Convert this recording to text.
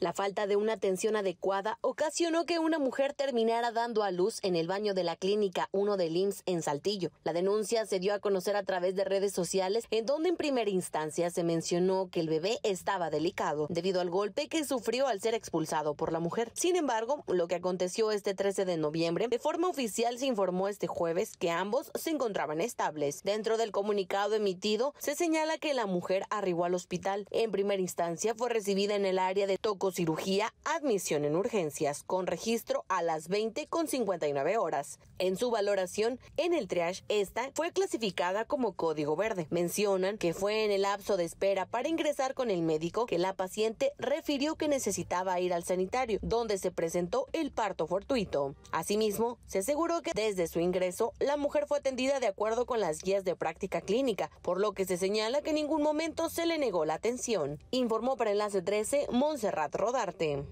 La falta de una atención adecuada ocasionó que una mujer terminara dando a luz en el baño de la clínica 1 de IMSS en Saltillo. La denuncia se dio a conocer a través de redes sociales, en donde en primera instancia se mencionó que el bebé estaba delicado debido al golpe que sufrió al ser expulsado por la mujer. Sin embargo, lo que aconteció este 13 de noviembre, de forma oficial se informó este jueves que ambos se encontraban estables. Dentro del comunicado emitido, se señala que la mujer arribó al hospital. En primera instancia fue recibida en el área de Toco cirugía, admisión en urgencias, con registro a las 20 con 59 horas. En su valoración, en el triage, esta fue clasificada como código verde. Mencionan que fue en el lapso de espera para ingresar con el médico que la paciente refirió que necesitaba ir al sanitario, donde se presentó el parto fortuito. Asimismo, se aseguró que desde su ingreso, la mujer fue atendida de acuerdo con las guías de práctica clínica, por lo que se señala que en ningún momento se le negó la atención. Informó para Enlace 13, Montserrat rodarte.